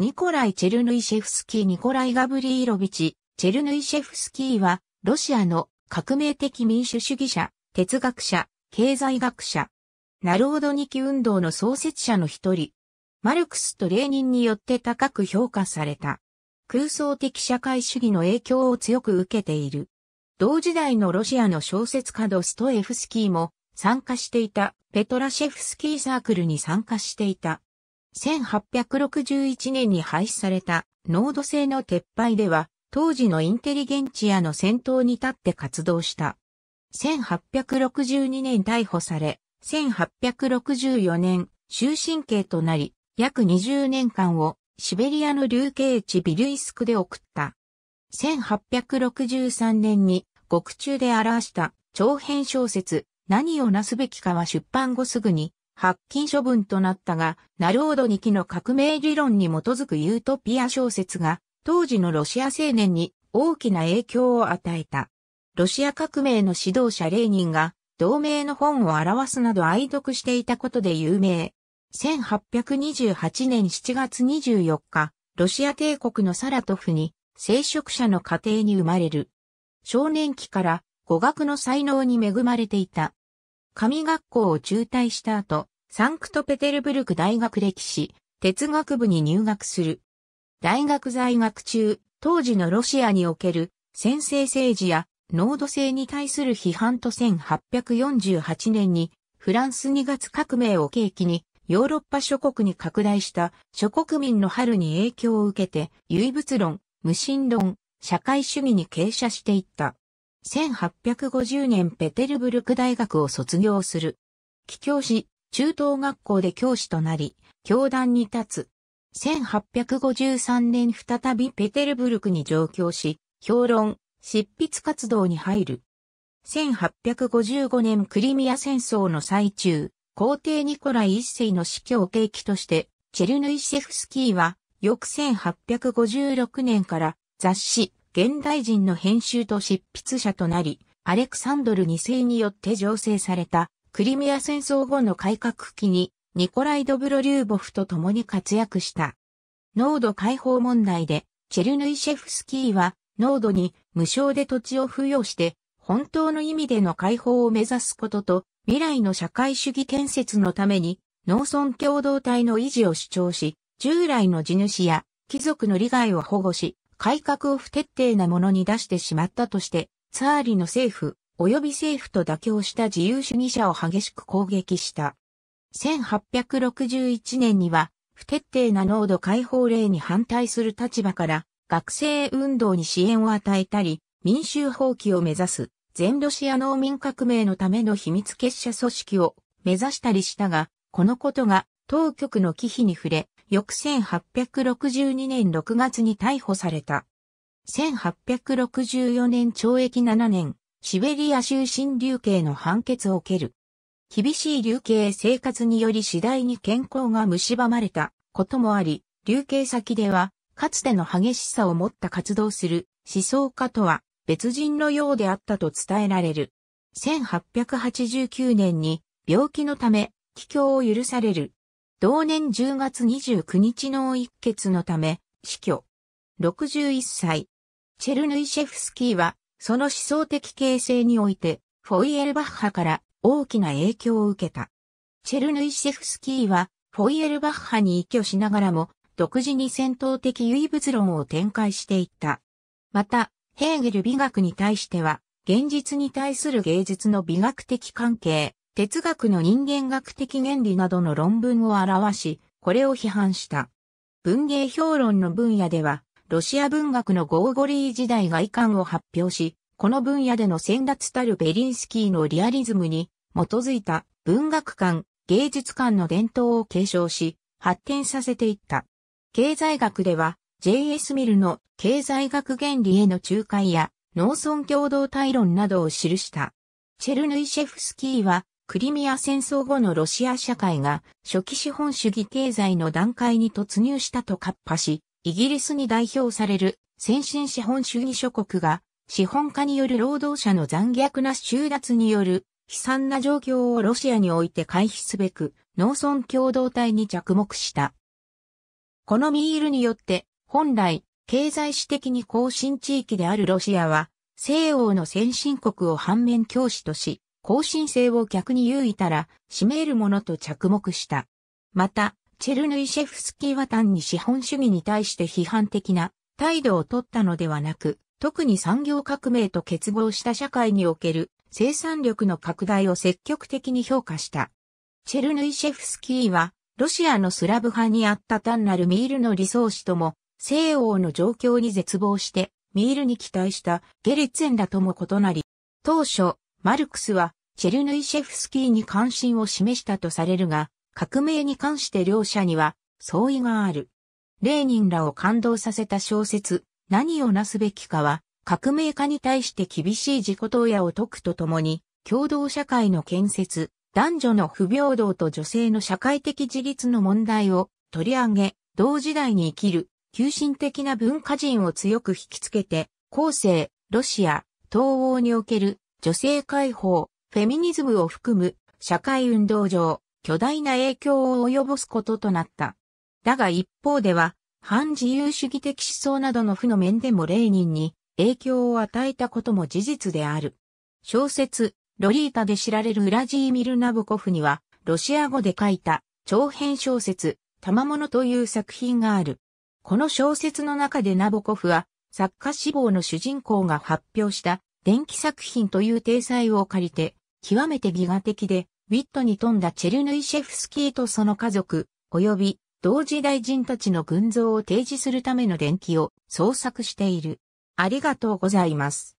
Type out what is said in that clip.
ニコライ・チェルヌイシェフスキー・ニコライ・ガブリーロビチ、チェルヌイシェフスキーは、ロシアの革命的民主主義者、哲学者、経済学者、ナロードニキ運動の創設者の一人、マルクスとレーニンによって高く評価された。空想的社会主義の影響を強く受けている。同時代のロシアの小説家ドストエフスキーも参加していたペトラシェフスキーサークルに参加していた。1861年に廃止された濃度制の撤廃では、当時のインテリゲンチアの先頭に立って活動した。1862年逮捕され、1864年終身刑となり、約20年間をシベリアの流刑地ビルイスクで送った。1863年に獄中で表した長編小説何をなすべきかは出版後すぐに発禁処分となったが、ナロードニキの革命理論に基づくユートピア小説が、当時のロシア青年に大きな影響を与えた。ロシア革命の指導者レーニンが、同盟の本を表すなど愛読していたことで有名。1828年7月24日、ロシア帝国のサラトフに、聖職者の家庭に生まれる。少年期から語学の才能に恵まれていた。神学校を中退した後、サンクトペテルブルク大学歴史、哲学部に入学する。大学在学中、当時のロシアにおける先制政治や濃度性に対する批判と1848年にフランス2月革命を契機にヨーロッパ諸国に拡大した諸国民の春に影響を受けて唯物論、無神論、社会主義に傾斜していった。1850年ペテルブルク大学を卒業する。帰郷し、中等学校で教師となり、教壇に立つ。1853年再びペテルブルクに上京し、評論、執筆活動に入る。1855年クリミア戦争の最中、皇帝ニコライ一世の死去を契機として、チェルヌイシェフスキーは、翌1856年から雑誌、現代人の編集と執筆者となり、アレクサンドル2世によって醸成されたクリミア戦争後の改革期にニコライ・ドブロリューボフと共に活躍した。濃度解放問題で、チェルヌイシェフスキーは、濃度に無償で土地を付与して、本当の意味での解放を目指すことと、未来の社会主義建設のために、農村共同体の維持を主張し、従来の地主や貴族の利害を保護し、改革を不徹底なものに出してしまったとして、ツァーリの政府、及び政府と妥協した自由主義者を激しく攻撃した。1861年には、不徹底な濃度解放令に反対する立場から、学生運動に支援を与えたり、民衆放棄を目指す、全ロシア農民革命のための秘密結社組織を目指したりしたが、このことが当局の忌避に触れ、翌1862年6月に逮捕された。1864年懲役7年、シベリア終身流刑の判決を受ける。厳しい流刑生活により次第に健康が蝕まれたこともあり、流刑先では、かつての激しさを持った活動する思想家とは別人のようであったと伝えられる。1889年に病気のため、帰郷を許される。同年10月29日の一血のため、死去。61歳。チェルヌイシェフスキーはその思想的形成において、フォイエルバッハから大きな影響を受けた。チェルヌイシェフスキーは、フォイエルバッハに依拠しながらも、独自に戦闘的唯物論を展開していった。また、ヘーゲル美学に対しては、現実に対する芸術の美学的関係、哲学の人間学的原理などの論文を表し、これを批判した。文芸評論の分野では、ロシア文学のゴーゴリー時代外観を発表し、この分野での先達たるベリンスキーのリアリズムに基づいた文学館、芸術館の伝統を継承し、発展させていった。経済学では、J.S. ミルの経済学原理への仲介や農村共同体論などを記した。チェルヌイシェフスキーは、クリミア戦争後のロシア社会が初期資本主義経済の段階に突入したと活破し、イギリスに代表される先進資本主義諸国が資本家による労働者の残虐な収奪による悲惨な状況をロシアにおいて回避すべく農村共同体に着目した。このミールによって本来経済史的に後進地域であるロシアは西欧の先進国を反面教師とし後進性を逆に優位たら占めるものと着目した。また、チェルヌイシェフスキーは単に資本主義に対して批判的な態度を取ったのではなく、特に産業革命と結合した社会における生産力の拡大を積極的に評価した。チェルヌイシェフスキーは、ロシアのスラブ派にあった単なるミールの理想師とも、西欧の状況に絶望して、ミールに期待したゲリツェンらとも異なり、当初、マルクスは、チェルヌイシェフスキーに関心を示したとされるが、革命に関して両者には相違がある。レーニンらを感動させた小説、何をなすべきかは、革命家に対して厳しい自己投野を解くとともに、共同社会の建設、男女の不平等と女性の社会的自立の問題を取り上げ、同時代に生きる、急進的な文化人を強く引きつけて、後世、ロシア、東欧における女性解放、フェミニズムを含む社会運動上、巨大な影響を及ぼすこととなった。だが一方では、反自由主義的思想などの負の面でもレーニンに影響を与えたことも事実である。小説、ロリータで知られるウラジーミル・ナボコフには、ロシア語で書いた長編小説、賜物という作品がある。この小説の中でナボコフは、作家志望の主人公が発表した電気作品という体裁を借りて、極めてギガ的でウィットに富んだチェルヌイシェフスキーとその家族、及び同時代人たちの群像を提示するための伝記を創作している。ありがとうございます。